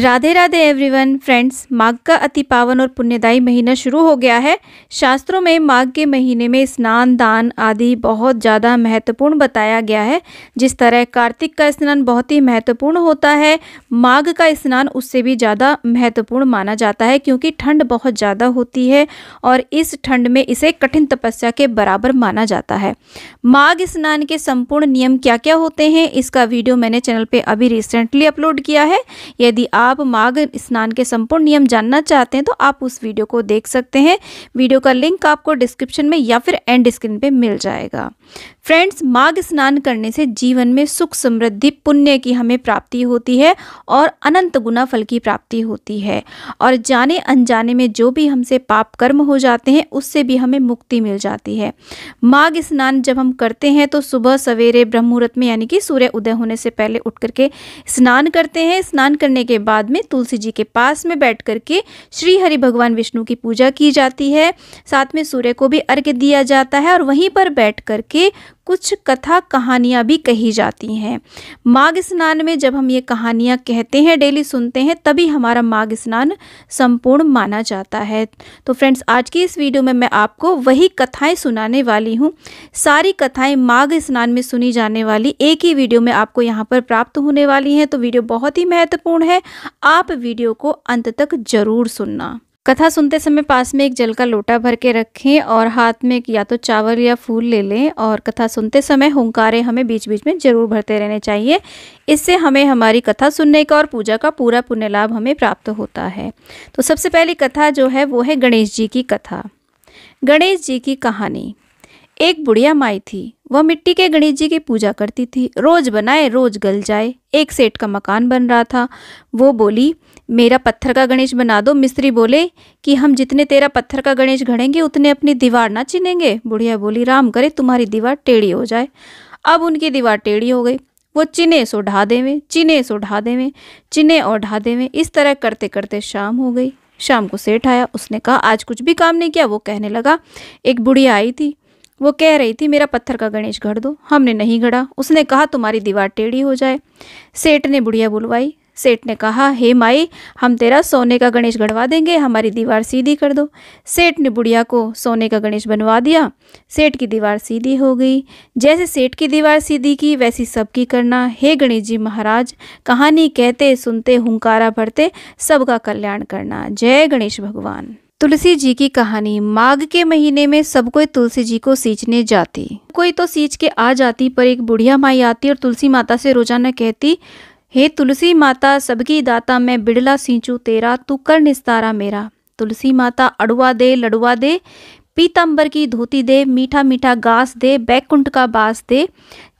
Radhe Radhe everyone friends माघ का अति पावन और पुण्यदायी महीना शुरू हो गया है शास्त्रों में माघ के महीने में स्नान दान आदि बहुत ज़्यादा महत्वपूर्ण बताया गया है जिस तरह कार्तिक का स्नान बहुत ही महत्वपूर्ण होता है माघ का स्नान उससे भी ज़्यादा महत्वपूर्ण माना जाता है क्योंकि ठंड बहुत ज़्यादा होती है और इस ठंड में इसे कठिन तपस्या के बराबर माना जाता है माघ स्नान के संपूर्ण नियम क्या क्या होते हैं इसका वीडियो मैंने चैनल पर अभी रिसेंटली अपलोड किया है यदि आप आप माघ स्नान के संपूर्ण नियम जानना चाहते हैं तो आप उस वीडियो को देख सकते हैं वीडियो का लिंक आपको डिस्क्रिप्शन में या फिर एंड स्क्रीन पर मिल जाएगा फ्रेंड्स माघ स्नान करने से जीवन में सुख समृद्धि पुण्य की हमें प्राप्ति होती है और अनंत गुना फल की प्राप्ति होती है और जाने अनजाने में जो भी हमसे पाप कर्म हो जाते हैं उससे भी हमें मुक्ति मिल जाती है माघ स्नान जब हम करते हैं तो सुबह सवेरे मुहूर्त में यानी कि सूर्य उदय होने से पहले उठ करके स्नान करते हैं स्नान करने के बाद में तुलसी जी के पास में बैठ करके श्री हरि भगवान विष्णु की पूजा की जाती है साथ में सूर्य को भी अर्घ्य दिया जाता है और वहीं पर बैठ करके कुछ कथा कहानियाँ भी कही जाती हैं माघ स्नान में जब हम ये कहानियाँ कहते हैं डेली सुनते हैं तभी हमारा माघ स्नान संपूर्ण माना जाता है तो फ्रेंड्स आज की इस वीडियो में मैं आपको वही कथाएं सुनाने वाली हूँ सारी कथाएं माघ स्नान में सुनी जाने वाली एक ही वीडियो में आपको यहाँ पर प्राप्त होने वाली हैं तो वीडियो बहुत ही महत्वपूर्ण है आप वीडियो को अंत तक ज़रूर सुनना कथा सुनते समय पास में एक जल का लोटा भर के रखें और हाथ में या तो चावल या फूल ले लें और कथा सुनते समय हुंकारे हमें बीच बीच में जरूर भरते रहने चाहिए इससे हमें हमारी कथा सुनने का और पूजा का पूरा पुण्य लाभ हमें प्राप्त होता है तो सबसे पहली कथा जो है वो है गणेश जी की कथा गणेश जी की कहानी एक बुढ़िया माई थी वह मिट्टी के गणेश जी की पूजा करती थी रोज बनाए रोज गल जाए एक सेठ का मकान बन रहा था वो बोली मेरा पत्थर का गणेश बना दो मिस्त्री बोले कि हम जितने तेरा पत्थर का गणेश घड़ेंगे उतने अपनी दीवार ना चिनेंगे बुढ़िया बोली राम करे तुम्हारी दीवार टेढ़ी हो जाए अब उनकी दीवार टेढ़ी हो गई वो चिने सो ढा देवें चिने सो ढा देवें चिने और ढा देवें इस तरह करते करते शाम हो गई शाम को सेठ आया उसने कहा आज कुछ भी काम नहीं किया वो कहने लगा एक बुढ़िया आई थी वो कह रही थी मेरा पत्थर का गणेश घड़ दो हमने नहीं घड़ा उसने कहा तुम्हारी दीवार टेढ़ी हो जाए सेठ ने बुढ़िया बुलवाई सेठ ने कहा हे माई हम तेरा सोने का गणेश गढ़वा देंगे हमारी दीवार सीधी कर दो सेठ ने बुढ़िया को सोने का गणेश बनवा दिया सेठ की दीवार सीधी हो गई जैसे सेठ की दीवार सीधी की वैसी सबकी करना हे गणेश जी महाराज कहानी कहते सुनते हुंकारा भरते सबका कल्याण करना जय गणेश भगवान तुलसी जी की कहानी माघ के महीने में सब कोई तुलसी जी को सींचने जाती कोई तो सींच के आ जाती पर एक बुढ़िया माई आती और तुलसी माता से रोजाना कहती हे तुलसी माता सबकी दाता मैं बिड़ला सींचू तेरा तू कर निस्तारा मेरा तुलसी माता अड़ुआ दे लड़वा दे पीतंबर की धोती दे मीठा मीठा घास दे बैकुंठ का बास दे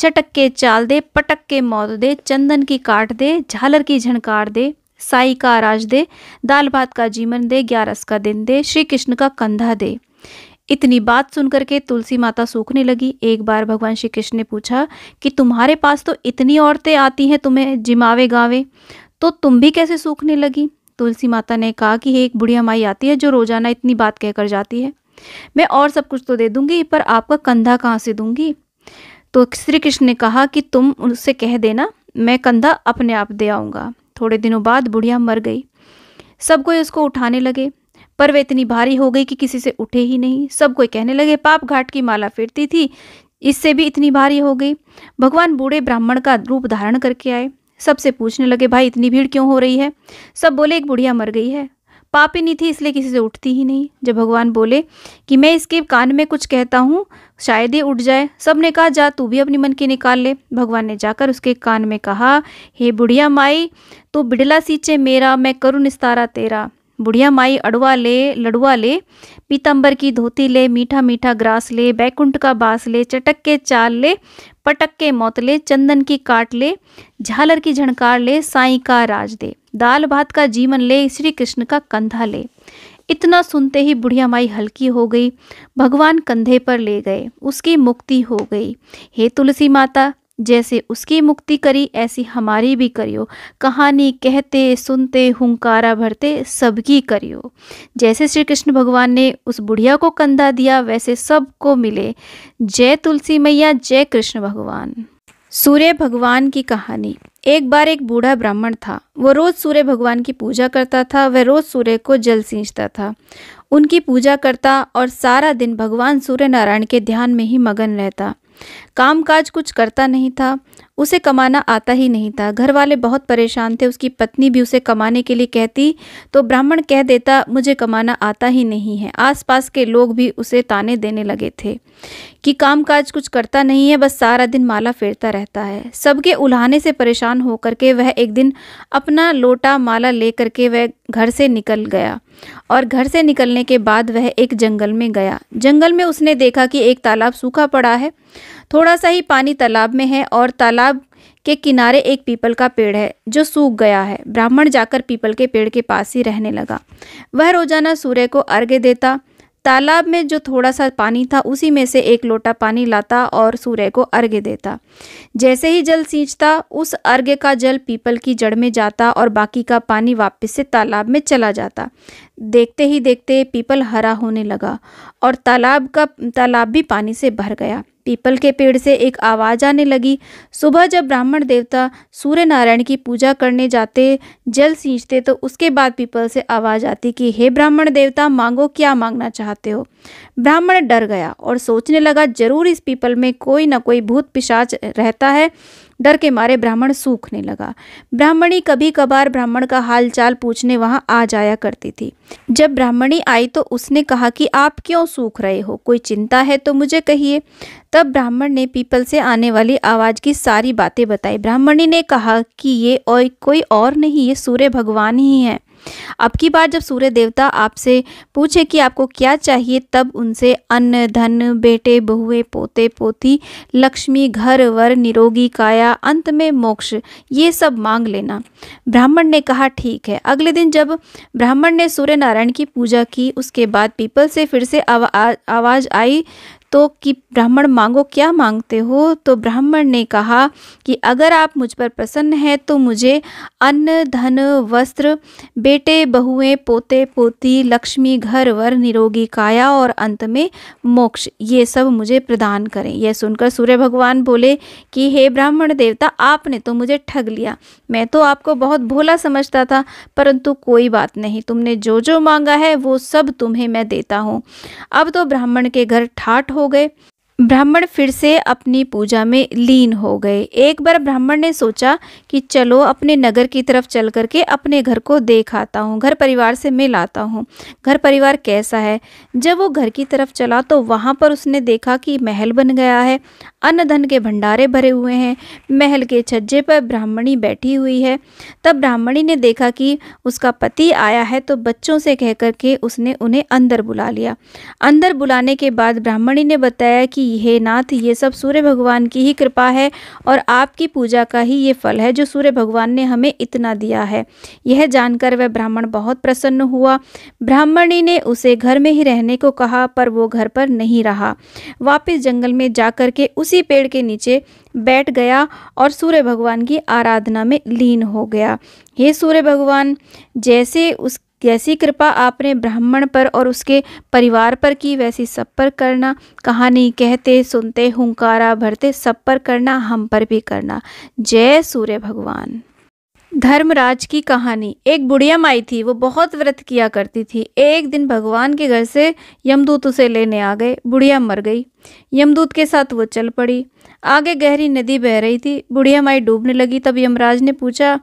चटक के चाल दे पटक के मौत दे चंदन की काट दे झालर की झनकार दे साई का आराज दे दाल भात का जीवन दे ग्यारस का दिन दे श्री कृष्ण का कंधा दे इतनी बात सुनकर के तुलसी माता सूखने लगी एक बार भगवान श्री कृष्ण ने पूछा कि तुम्हारे पास तो इतनी औरतें आती हैं तुम्हें जिमावे गावे तो तुम भी कैसे सूखने लगी तुलसी माता ने कहा कि एक बुढ़िया माई आती है जो रोजाना इतनी बात कहकर जाती है मैं और सब कुछ तो दे दूंगी पर आपका कंधा कहाँ से दूंगी तो श्री कृष्ण ने कहा कि तुम उससे कह देना मैं कंधा अपने आप दे आऊँगा थोड़े दिनों बाद बुढ़िया मर गई सब कोई उसको उठाने लगे पर वह इतनी भारी हो गई कि किसी से उठे ही नहीं सब कोई कहने लगे पाप घाट की माला फिरती थी इससे भी इतनी भारी हो गई भगवान बूढ़े ब्राह्मण का रूप धारण करके आए सबसे पूछने लगे भाई इतनी भीड़ क्यों हो रही है सब बोले एक बुढ़िया मर गई है पापी नहीं थी इसलिए किसी से उठती ही नहीं जब भगवान बोले कि मैं इसके कान में कुछ कहता हूँ शायद ही उठ जाए सब ने कहा जा तू भी अपनी मन की निकाल ले भगवान ने जाकर उसके कान में कहा हे बुढ़िया माई तो बिडला सींचे मेरा मैं करूँ निस्तारा तेरा बुढ़िया माई अड़वा ले लड़ुआ ले पीतंबर की धोती ले मीठा मीठा ग्रास ले बैकुंठ का बास ले चटक के चाल ले पटक के मौत ले चंदन की काट ले झालर की झणकार ले साई का राज दे दाल भात का जीवन ले श्री कृष्ण का कंधा ले इतना सुनते ही बुढ़िया माई हल्की हो गई भगवान कंधे पर ले गए उसकी मुक्ति हो गई हे तुलसी माता जैसे उसकी मुक्ति करी ऐसी हमारी भी करियो कहानी कहते सुनते हुंकारा भरते सबकी करियो जैसे श्री कृष्ण भगवान ने उस बुढ़िया को कंधा दिया वैसे सबको मिले जय तुलसी मैया जय कृष्ण भगवान सूर्य भगवान की कहानी एक बार एक बूढ़ा ब्राह्मण था वो रोज सूर्य भगवान की पूजा करता था वह रोज सूर्य को जल सींचता था उनकी पूजा करता और सारा दिन भगवान सूर्य नारायण के ध्यान में ही मगन रहता कामकाज कुछ करता नहीं था उसे कमाना आता ही नहीं था घर वाले बहुत परेशान थे उसकी पत्नी भी उसे कमाने के लिए कहती तो ब्राह्मण कह देता मुझे कमाना आता ही नहीं है आसपास के लोग भी उसे ताने देने लगे थे कि कामकाज कुछ करता नहीं है बस सारा दिन माला फेरता रहता है सबके उल्हाने से परेशान होकर के वह एक दिन अपना लोटा माला ले करके वह घर से निकल गया और घर से निकलने के बाद वह एक जंगल में गया जंगल में उसने देखा कि एक तालाब सूखा पड़ा है थोड़ा सा ही पानी तालाब में है और तालाब के किनारे एक पीपल का पेड़ है जो सूख गया है ब्राह्मण जाकर पीपल के पेड़ के पास ही रहने लगा वह रोजाना सूर्य को अर्घ्य देता तालाब में जो थोड़ा सा पानी था उसी में से एक लोटा पानी लाता और सूर्य को अर्घ्य देता जैसे ही जल सींचता उस अर्घ्य का जल पीपल की जड़ में जाता और बाकी का पानी वापस से तालाब में चला जाता देखते ही देखते पीपल हरा होने लगा और तालाब का तालाब भी पानी से भर गया पीपल के पेड़ से एक आवाज़ आने लगी सुबह जब ब्राह्मण देवता सूर्य नारायण की पूजा करने जाते जल सींचते तो उसके बाद पीपल से आवाज़ आती कि हे ब्राह्मण देवता मांगो क्या मांगना चाहते हो ब्राह्मण डर गया और सोचने लगा जरूर इस पीपल में कोई ना कोई भूत पिशाच रहता है डर के मारे ब्राह्मण सूखने लगा ब्राह्मणी कभी कभार ब्राह्मण का हाल चाल पूछने वहाँ आ जाया करती थी जब ब्राह्मणी आई तो उसने कहा कि आप क्यों सूख रहे हो कोई चिंता है तो मुझे कहिए तब ब्राह्मण ने पीपल से आने वाली आवाज़ की सारी बातें बताई ब्राह्मणी ने कहा कि ये और कोई और नहीं ये सूर्य भगवान ही हैं अब की बार जब सूर्य देवता आपसे पूछे कि आपको क्या चाहिए तब उनसे अन्न धन बेटे बहुए पोते पोती लक्ष्मी घर वर निरोगी काया अंत में मोक्ष ये सब मांग लेना ब्राह्मण ने कहा ठीक है अगले दिन जब ब्राह्मण ने सूर्य नारायण की पूजा की उसके बाद पीपल से फिर से आवाज़ आई तो कि ब्राह्मण मांगो क्या मांगते हो तो ब्राह्मण ने कहा कि अगर आप मुझ पर प्रसन्न हैं तो मुझे अन्न धन वस्त्र बेटे बहुएं पोते पोती लक्ष्मी घर वर निरोगी काया और अंत में मोक्ष ये सब मुझे प्रदान करें यह सुनकर सूर्य भगवान बोले कि हे ब्राह्मण देवता आपने तो मुझे ठग लिया मैं तो आपको बहुत भोला समझता था परंतु कोई बात नहीं तुमने जो जो मांगा है वो सब तुम्हें मैं देता हूँ अब तो ब्राह्मण के घर ठाठ हो हो गए ब्राह्मण फिर से अपनी पूजा में लीन हो गए एक बार ब्राह्मण ने सोचा कि चलो अपने नगर की तरफ चल करके अपने घर को देख आता हूँ घर परिवार से मिल आता हूँ घर परिवार कैसा है जब वो घर की तरफ चला तो वहाँ पर उसने देखा कि महल बन गया है अन्न धन के भंडारे भरे हुए हैं महल के छज्जे पर ब्राह्मणी बैठी हुई है तब ब्राह्मणी ने देखा कि उसका पति आया है तो बच्चों से कह करके उसने उन्हें अंदर बुला लिया अंदर बुलाने के बाद ब्राह्मणी ने बताया कि कि हे नाथ ये सब सूर्य भगवान की ही कृपा है और आपकी पूजा का ही ये फल है जो सूर्य भगवान ने हमें इतना दिया है यह जानकर वह ब्राह्मण बहुत प्रसन्न हुआ ब्राह्मणी ने उसे घर में ही रहने को कहा पर वो घर पर नहीं रहा वापस जंगल में जाकर के उसी पेड़ के नीचे बैठ गया और सूर्य भगवान की आराधना में लीन हो गया हे सूर्य भगवान जैसे उस जैसी कृपा आपने ब्राह्मण पर और उसके परिवार पर की वैसी सब पर करना कहानी कहते सुनते हुंकारा भरते सब पर करना हम पर भी करना जय सूर्य भगवान धर्मराज की कहानी एक बुढ़िया माई थी वो बहुत व्रत किया करती थी एक दिन भगवान के घर से यमदूत उसे लेने आ गए बुढ़िया मर गई यमदूत के साथ वो चल पड़ी आगे गहरी नदी बह रही थी बुढ़िया माई डूबने लगी तब यमराज ने पूछा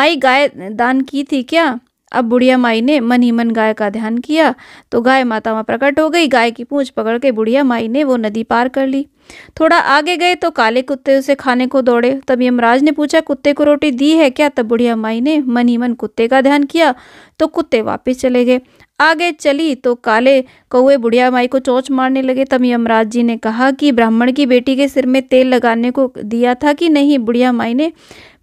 माई गाय दान की थी क्या अब बुढ़िया माई ने मन ही मन गाय का ध्यान किया तो गाय माता वहाँ प्रकट हो गई गाय की पूंछ पकड़ के बुढ़िया माई ने वो नदी पार कर ली थोड़ा आगे गए तो काले कुत्ते उसे खाने को दौड़े तब यमराज ने पूछा कुत्ते को रोटी दी है क्या तब बुढ़िया माई ने मन ही मन कुत्ते का ध्यान किया तो कुत्ते वापस चले गए आगे चली तो काले कौए बुढ़िया माई को चोंच मारने लगे तब यमराज जी ने कहा कि ब्राह्मण की बेटी के सिर में तेल लगाने को दिया था कि नहीं बुढ़िया माई ने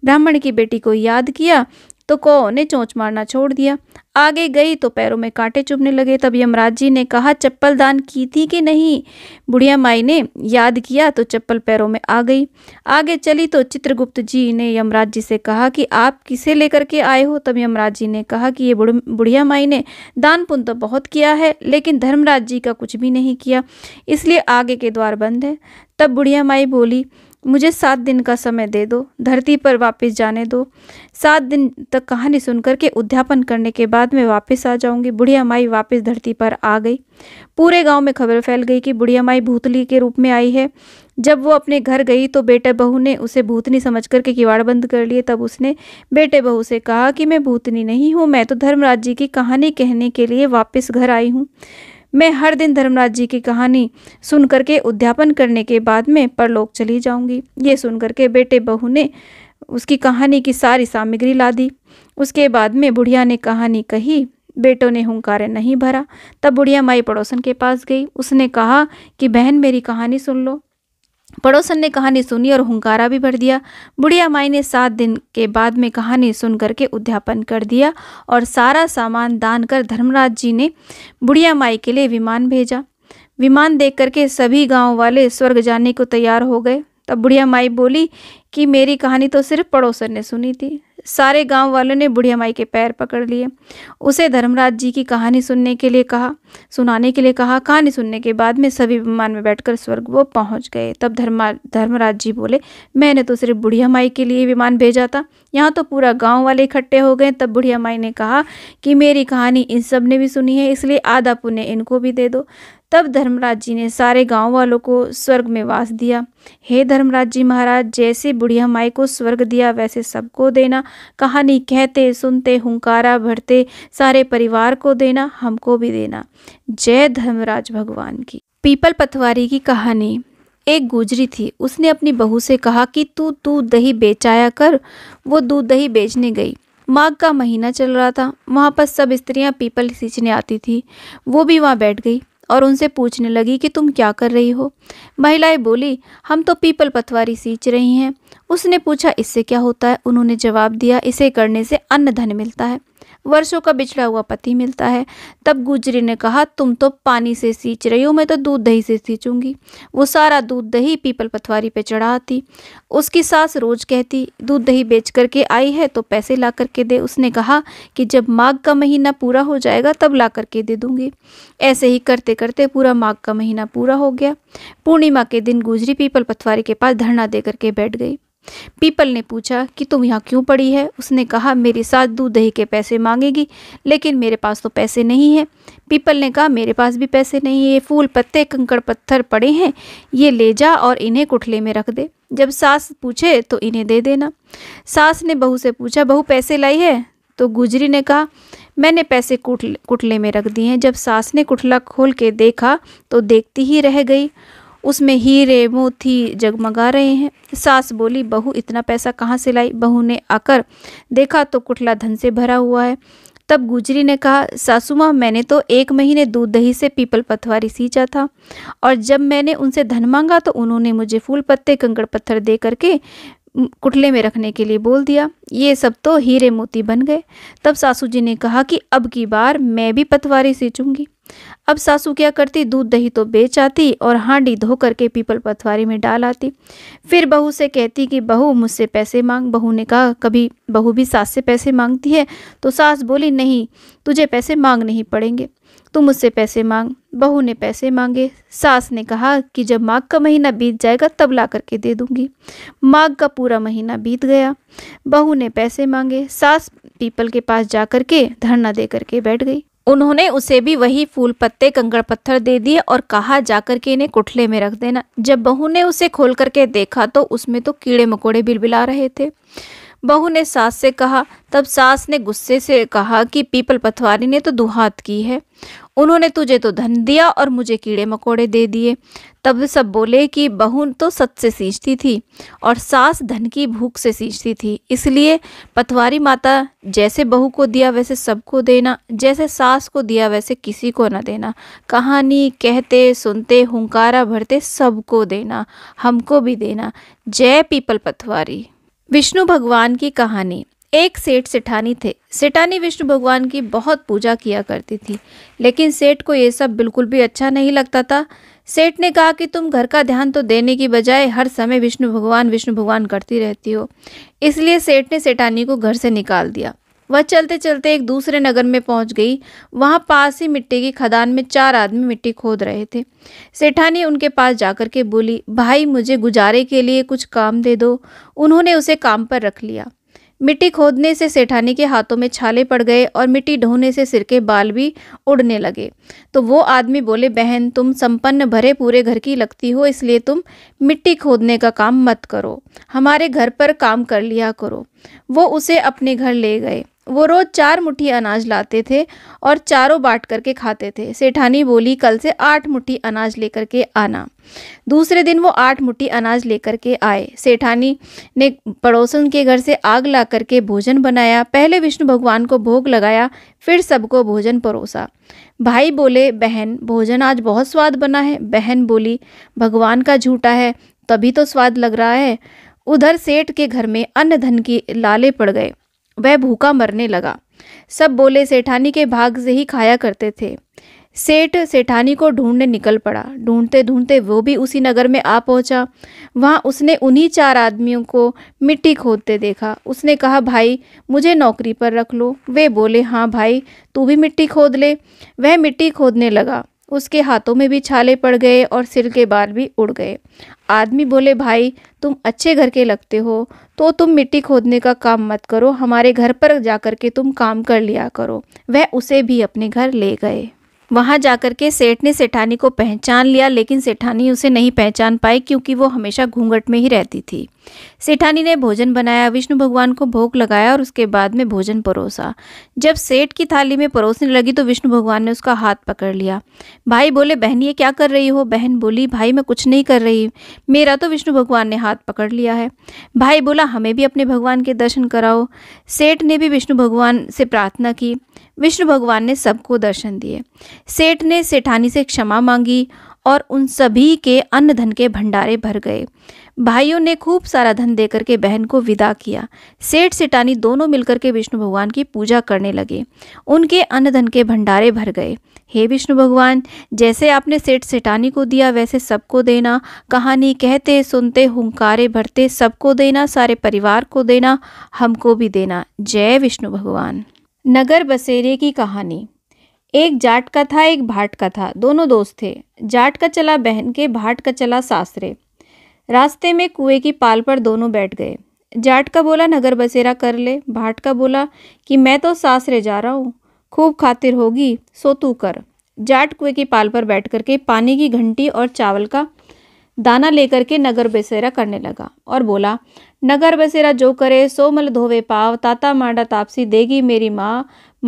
ब्राह्मण की बेटी को याद किया तो कौ ने चोंच मारना छोड़ दिया आगे गई तो पैरों में कांटे चुभने लगे तब यमराज जी ने कहा चप्पल दान की थी कि नहीं बुढ़िया माई ने याद किया तो चप्पल पैरों में आ गई आगे चली तो चित्रगुप्त जी ने यमराज जी से कहा कि आप किसे लेकर के आए हो तब यमराज जी ने कहा कि ये बुढ़िया माई ने दान पुण्य तो बहुत किया है लेकिन धर्मराज जी का कुछ भी नहीं किया इसलिए आगे के द्वार बंद है तब बुढ़िया माई बोली मुझे सात दिन का समय दे दो धरती पर वापस जाने दो सात दिन तक कहानी सुनकर के उद्यापन करने के बाद मैं वापस आ जाऊंगी बुढ़िया माई वापस धरती पर आ गई पूरे गांव में खबर फैल गई कि बुढ़िया माई भूतली के रूप में आई है जब वो अपने घर गई तो बेटे बहू ने उसे भूतनी समझ करके किवाड़ बंद कर लिए तब उसने बेटे बहू से कहा कि मैं भूतनी नहीं हूँ मैं तो धर्मराज जी की कहानी कहने के लिए वापस घर आई हूँ मैं हर दिन धर्मराज जी की कहानी सुन करके उद्यापन करने के बाद में परलोक चली जाऊंगी ये सुन करके बेटे बहू ने उसकी कहानी की सारी सामग्री ला दी उसके बाद में बुढ़िया ने कहानी कही बेटों ने हुंकारे नहीं भरा तब बुढ़िया माई पड़ोसन के पास गई उसने कहा कि बहन मेरी कहानी सुन लो पड़ोसन ने कहानी सुनी और हुंकारा भी भर दिया बुढ़िया माई ने सात दिन के बाद में कहानी सुन करके उद्यापन कर दिया और सारा सामान दान कर धर्मराज जी ने बुढ़िया माई के लिए विमान भेजा विमान देख करके सभी गांव वाले स्वर्ग जाने को तैयार हो गए तब बुढ़िया माई बोली कि मेरी कहानी तो सिर्फ पड़ोसन ने सुनी थी सारे गांव वालों ने बुढ़िया माई के पैर पकड़ लिए उसे धर्मराज जी की कहानी सुनने के लिए कहा सुनाने के लिए कहा कहानी सुनने के बाद में सभी विमान में बैठकर स्वर्ग वो पहुंच गए तब धर्मा धर्मराज जी बोले मैंने तो सिर्फ बुढ़िया माई के लिए विमान भेजा था यहाँ तो पूरा गाँव वाले इकट्ठे हो गए तब बुढ़िया माई ने कहा कि मेरी कहानी इन सब ने भी सुनी है इसलिए आधा पुण्य इनको भी दे दो तब धर्मराज जी ने सारे गांव वालों को स्वर्ग में वास दिया हे धर्मराज जी महाराज जैसे बुढ़िया माई को स्वर्ग दिया वैसे सबको देना कहानी कहते सुनते हुंकारा भरते सारे परिवार को देना हमको भी देना जय धर्मराज भगवान की पीपल पथवारी की कहानी एक गुजरी थी उसने अपनी बहू से कहा कि तू दूध दही बेचाया कर वो दूध दही बेचने गई माघ का महीना चल रहा था वहाँ पर सब स्त्रियाँ पीपल सींचने आती थी वो भी वहाँ बैठ गई और उनसे पूछने लगी कि तुम क्या कर रही हो महिलाएं बोली हम तो पीपल पथवारी सींच रही हैं उसने पूछा इससे क्या होता है उन्होंने जवाब दिया इसे करने से अन्न धन मिलता है वर्षों का बिछड़ा हुआ पति मिलता है तब गुजरी ने कहा तुम तो पानी से सींच रही हो मैं तो दूध दही से सींचूंगी वो सारा दूध दही पीपल पथवारी पे चढ़ाती उसकी सास रोज कहती दूध दही बेच करके आई है तो पैसे ला करके दे उसने कहा कि जब माघ का महीना पूरा हो जाएगा तब ला करके दे दूंगी ऐसे ही करते करते पूरा माघ का महीना पूरा हो गया पूर्णिमा के दिन गुजरी पीपल पथवारी के पास धरना दे करके बैठ गई पीपल ने पूछा कि तुम यहाँ क्यों पड़ी है उसने कहा मेरे साथ दूध दही के पैसे मांगेगी लेकिन मेरे पास तो पैसे नहीं है पीपल ने कहा मेरे पास भी पैसे नहीं है ये फूल पत्ते कंकड़ पत्थर पड़े हैं ये ले जा और इन्हें कुठले में रख दे जब सास पूछे तो इन्हें दे देना सास ने बहू से पूछा बहू पैसे लाई है तो गुजरी ने कहा मैंने पैसे कुटले में रख दिए हैं जब सास ने कुठला खोल के देखा तो देखती ही रह गई उसमें हीरे मोती जगमगा रहे हैं सास बोली बहू इतना पैसा कहाँ से लाई बहू ने आकर देखा तो कुटला धन से भरा हुआ है तब गुजरी ने कहा सासू माँ मैंने तो एक महीने दूध दही से पीपल पथवारी सींचा था और जब मैंने उनसे धन मांगा तो उन्होंने मुझे फूल पत्ते कंकड़ पत्थर दे करके कुटले में रखने के लिए बोल दिया ये सब तो हीरे मोती बन गए तब सासू जी ने कहा कि अब की बार मैं भी पथवारी सींचूंगी अब सासू क्या करती दूध दही तो बेच आती और हांडी धो करके पीपल पथवारी में डाल आती फिर बहू से कहती कि बहू मुझसे पैसे मांग बहू ने कहा कभी बहू भी सास से पैसे मांगती है तो सास बोली नहीं तुझे पैसे मांग नहीं पड़ेंगे तू मुझसे पैसे मांग बहू ने पैसे मांगे सास ने कहा कि जब माघ का महीना बीत जाएगा तब ला करके दे दूंगी माघ का पूरा महीना बीत गया बहू ने पैसे मांगे सास पीपल के पास जा करके धरना दे करके बैठ गई उन्होंने उसे भी वही फूल पत्ते कंकड़ पत्थर दे दिए और कहा जाकर के इन्हें कुठले में रख देना जब बहू ने उसे खोल करके देखा तो उसमें तो कीड़े मकोड़े बिलबिला रहे थे बहू ने सास से कहा तब सास ने गुस्से से कहा कि पीपल पथवारी ने तो दुहात की है उन्होंने तुझे तो धन दिया और मुझे कीड़े मकोड़े दे दिए तब सब बोले कि बहू तो सत से सींचती थी और सास धन की भूख से सींचती थी इसलिए पथवारी माता जैसे बहू को दिया वैसे सबको देना जैसे सास को दिया वैसे किसी को न देना कहानी कहते सुनते हुंकारा भरते सबको देना हमको भी देना जय पीपल पथवारी विष्णु भगवान की कहानी एक सेठ सेठानी थे सेठानी विष्णु भगवान की बहुत पूजा किया करती थी लेकिन सेठ को ये सब बिल्कुल भी अच्छा नहीं लगता था सेठ ने कहा कि तुम घर का ध्यान तो देने की बजाय हर समय विष्णु भगवान विष्णु भगवान करती रहती हो इसलिए सेठ ने सेठानी को घर से निकाल दिया वह चलते चलते एक दूसरे नगर में पहुंच गई वहाँ पास ही मिट्टी की खदान में चार आदमी मिट्टी खोद रहे थे सेठानी उनके पास जाकर के बोली भाई मुझे गुजारे के लिए कुछ काम दे दो उन्होंने उसे काम पर रख लिया मिट्टी खोदने से सेठानी के हाथों में छाले पड़ गए और मिट्टी ढोने से सिर के बाल भी उड़ने लगे तो वो आदमी बोले बहन तुम संपन्न भरे पूरे घर की लगती हो इसलिए तुम मिट्टी खोदने का काम मत करो हमारे घर पर काम कर लिया करो वो उसे अपने घर ले गए वो रोज़ चार मुट्ठी अनाज लाते थे और चारों बांट करके खाते थे सेठानी बोली कल से आठ मुट्ठी अनाज लेकर के आना दूसरे दिन वो आठ मुट्ठी अनाज लेकर के आए सेठानी ने पड़ोसन के घर से आग ला करके भोजन बनाया पहले विष्णु भगवान को भोग लगाया फिर सबको भोजन परोसा भाई बोले बहन भोजन आज बहुत स्वाद बना है बहन बोली भगवान का झूठा है तभी तो स्वाद लग रहा है उधर सेठ के घर में अन्न धन की लाले पड़ गए वह भूखा मरने लगा सब बोले सेठानी के भाग से ही खाया करते थे सेठ सेठानी को ढूंढने निकल पड़ा ढूंढते ढूंढते वो भी उसी नगर में आ पहुंचा वहाँ उसने उन्हीं चार आदमियों को मिट्टी खोदते देखा उसने कहा भाई मुझे नौकरी पर रख लो वे बोले हाँ भाई तू भी मिट्टी खोद ले वह मिट्टी खोदने लगा उसके हाथों में भी छाले पड़ गए और सिर के बाल भी उड़ गए आदमी बोले भाई तुम अच्छे घर के लगते हो तो तुम मिट्टी खोदने का काम मत करो हमारे घर पर जा कर के तुम काम कर लिया करो वह उसे भी अपने घर ले गए वहाँ जाकर के सेठ ने सेठानी को पहचान लिया लेकिन सेठानी उसे नहीं पहचान पाई क्योंकि वो हमेशा घूंघट में ही रहती थी सेठानी ने भोजन बनाया विष्णु भगवान को भोग लगाया और उसके बाद में भोजन परोसा जब सेठ की थाली में परोसने लगी तो विष्णु भगवान ने उसका हाथ पकड़ लिया भाई बोले बहन ये क्या कर रही हो बहन बोली भाई मैं कुछ नहीं कर रही मेरा तो विष्णु भगवान ने हाथ पकड़ लिया है भाई बोला हमें भी अपने भगवान के दर्शन कराओ सेठ ने भी विष्णु भगवान से प्रार्थना की विष्णु भगवान ने सबको दर्शन दिए सेठ ने सेठानी से क्षमा मांगी और उन सभी के अन्न धन के भंडारे भर गए भाइयों ने खूब सारा धन देकर के बहन को विदा किया सेठ सेठानी दोनों मिलकर के विष्णु भगवान की पूजा करने लगे उनके अन्न धन के भंडारे भर गए हे विष्णु भगवान जैसे आपने सेठ सेठानी को दिया वैसे सबको देना कहानी कहते सुनते हुंकारे भरते सबको देना सारे परिवार को देना हमको भी देना जय विष्णु भगवान नगर बसेरे की कहानी एक जाट का था एक भाट का था दोनों दोस्त थे जाट का चला बहन के भाट का चला सासरे रास्ते में कुएं की पाल पर दोनों बैठ गए जाट का बोला नगर बसेरा कर ले भाट का बोला कि मैं तो सासरे जा रहा हूँ खूब खातिर होगी सो तू कर जाट कुएं की पाल पर बैठ करके पानी की घंटी और चावल का दाना लेकर के नगर बसेरा करने लगा और बोला नगर बसेरा जो करे सोमल धोवे पाव ताता मांडा तापसी देगी मेरी माँ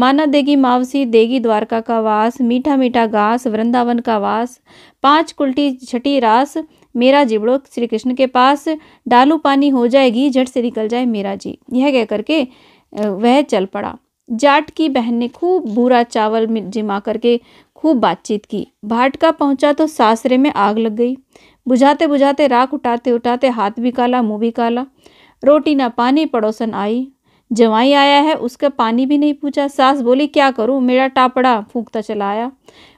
माना देगी मावसी देगी द्वारका का वास मीठा मीठा घास वृंदावन का वास पांच कुल्टी छठी रास मेरा जिबड़ो श्री कृष्ण के पास डालू पानी हो जाएगी झट से निकल जाए मेरा जी यह कह करके वह चल पड़ा जाट की बहन ने खूब भूरा चावल जिमा करके खूब बातचीत की भाटका पहुंचा तो सासरे में आग लग गई बुझाते बुझाते राख उठाते उठाते हाथ भी काला मुँह भी काला रोटी ना पानी पड़ोसन आई जवाई आया है उसका पानी भी नहीं पूछा सास बोली क्या करूँ मेरा टापड़ा फूकता चला आया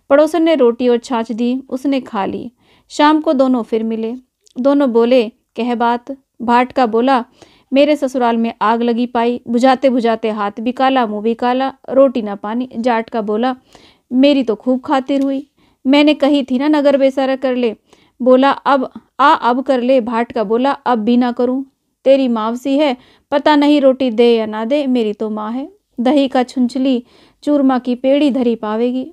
पड़ोसन ने रोटी और छाछ दी उसने खा ली शाम को दोनों फिर मिले दोनों बोले कह बात भाट का बोला मेरे ससुराल में आग लगी पाई बुझाते बुझाते हाथ भी काला मुँह भी काला रोटी ना पानी जाट का बोला मेरी तो खूब खातिर हुई मैंने कही थी ना नगर बेसारा कर ले बोला अब आ अब कर ले भाट का बोला अब भी ना करूँ तेरी मावसी है पता नहीं रोटी दे या ना दे मेरी तो माँ है दही का छुंछली चूरमा की पेड़ी धरी पावेगी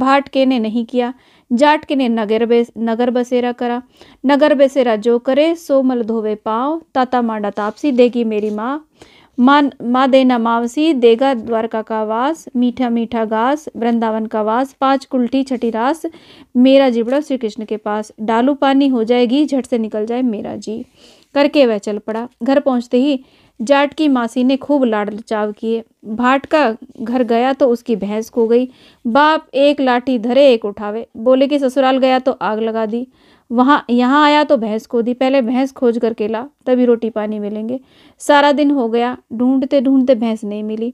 भाट के ने नहीं किया जाटके ने नगर बे नगर बसेरा करा नगर बसेरा जो करे सो मल धोवे पाँव ताता मांडा तापसी देगी मेरी माँ माँ माँ देना मावसी देगा द्वारका का वास मीठा मीठा घास वृंदावन का वास पाँच कुल्टी छठी रास मेरा जीवड़ा श्री कृष्ण के पास डालू पानी हो जाएगी झट से निकल जाए मेरा जी करके वह चल पड़ा घर पहुँचते ही जाट की मासी ने खूब लाड लचाव किए भाट का घर गया तो उसकी भैंस खो गई बाप एक लाठी धरे एक उठावे बोले कि ससुराल गया तो आग लगा दी वहाँ यहाँ आया तो भैंस खोदी पहले भैंस खोज कर ला तभी रोटी पानी मिलेंगे सारा दिन हो गया ढूंढते ढूंढते भैंस नहीं मिली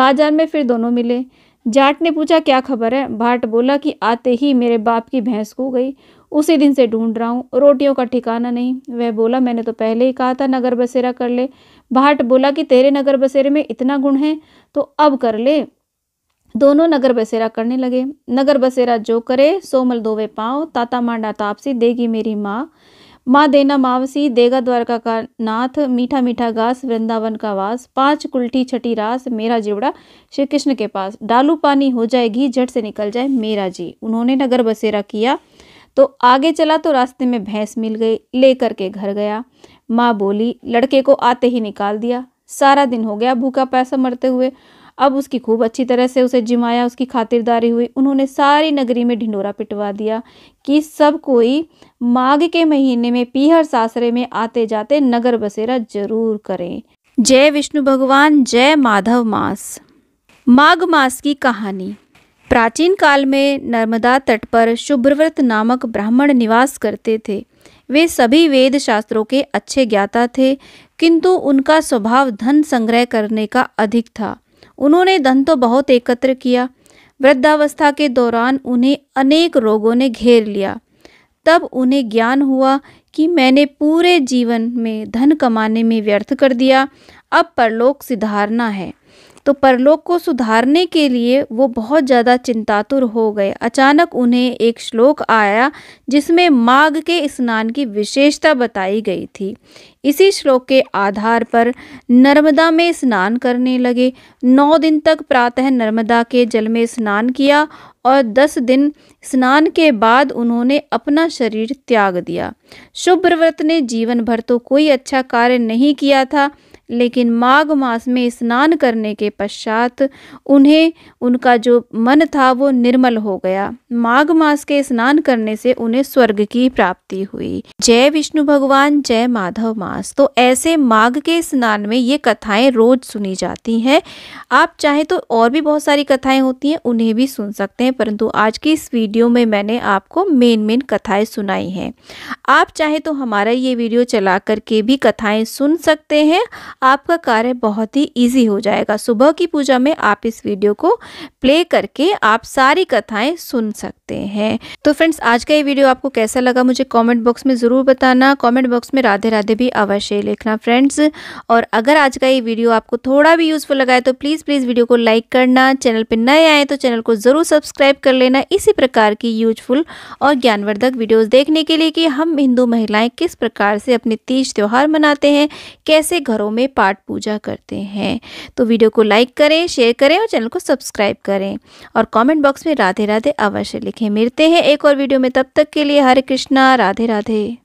बाजार में फिर दोनों मिले जाट ने पूछा क्या खबर है भाट बोला कि आते ही मेरे बाप की भैंस खो गई उसी दिन से ढूंढ रहा हूँ रोटियों का ठिकाना नहीं वह बोला मैंने तो पहले ही कहा था नगर बसेरा कर ले भाट बोला कि तेरे नगर बसेरे में इतना गुण है तो अब कर ले दोनों नगर बसेरा करने लगे नगर बसेरा जो करे सो मल दोवे पाँव ताता मांडा तापसी देगी मेरी माँ माँ देना मावसी देगा द्वारका का नाथ मीठा मीठा घास वृंदावन का वास पांच कुल्टी छठी रास मेरा जीवड़ा श्री कृष्ण के पास डालू पानी हो जाए घी झट से निकल जाए मेरा जी उन्होंने नगर बसेरा किया तो आगे चला तो रास्ते में भैंस मिल गई लेकर के घर गया माँ बोली लड़के को आते ही निकाल दिया सारा दिन हो गया भूखा पैसा मरते हुए अब उसकी खूब अच्छी तरह से उसे जिमाया उसकी खातिरदारी हुई उन्होंने सारी नगरी में ढिंडोरा पिटवा दिया कि सब कोई माघ के महीने में पीहर सासरे में आते जाते नगर बसेरा जरूर करें जय विष्णु भगवान जय माधव मास माघ मास की कहानी प्राचीन काल में नर्मदा तट पर शुभ्रव्रत नामक ब्राह्मण निवास करते थे वे सभी वेद शास्त्रों के अच्छे ज्ञाता थे किंतु उनका स्वभाव धन संग्रह करने का अधिक था उन्होंने धन तो बहुत एकत्र किया वृद्धावस्था के दौरान उन्हें अनेक रोगों ने घेर लिया तब उन्हें ज्ञान हुआ कि मैंने पूरे जीवन में धन कमाने में व्यर्थ कर दिया अब परलोक सिधारना है तो परलोक को सुधारने के लिए वो बहुत ज़्यादा चिंतातुर हो गए अचानक उन्हें एक श्लोक आया जिसमें माघ के स्नान की विशेषता बताई गई थी इसी श्लोक के आधार पर नर्मदा में स्नान करने लगे नौ दिन तक प्रातः नर्मदा के जल में स्नान किया और दस दिन स्नान के बाद उन्होंने अपना शरीर त्याग दिया शुभ्र व्रत ने जीवन भर तो कोई अच्छा कार्य नहीं किया था लेकिन माघ मास में स्नान करने के पश्चात उन्हें उनका जो मन था वो निर्मल हो गया माघ मास के स्नान करने से उन्हें स्वर्ग की प्राप्ति हुई जय विष्णु भगवान जय माधव मास तो ऐसे माघ के स्नान में ये कथाएं रोज सुनी जाती हैं आप चाहे तो और भी बहुत सारी कथाएं होती हैं उन्हें भी सुन सकते हैं परंतु आज की इस वीडियो में मैंने आपको मेन मेन कथाएं सुनाई हैं आप चाहे तो हमारा ये वीडियो चला करके भी कथाएं सुन सकते हैं आपका कार्य बहुत ही ईजी हो जाएगा सुबह की पूजा में आप इस वीडियो को प्ले करके आप सारी कथाएं सुन सकते हैं तो फ्रेंड्स आज का ये वीडियो आपको कैसा लगा मुझे कमेंट बॉक्स में ज़रूर बताना कमेंट बॉक्स में राधे राधे भी अवश्य लिखना फ्रेंड्स और अगर आज का ये वीडियो आपको थोड़ा भी यूज़फुल लगा है तो प्लीज़ प्लीज़ वीडियो को लाइक करना चैनल पर नए आए तो चैनल को ज़रूर सब्सक्राइब कर लेना इसी प्रकार की यूजफुल और ज्ञानवर्धक वीडियोज देखने के लिए कि हम हिंदू महिलाएं किस प्रकार से अपने तीज त्यौहार मनाते हैं कैसे घरों में पाठ पूजा करते हैं तो वीडियो को लाइक करें शेयर करें और चैनल को सब्सक्राइब करें और कमेंट बॉक्स में राधे राधे अवश्य लिखें मिलते हैं एक और वीडियो में तब तक के लिए हरे कृष्णा राधे राधे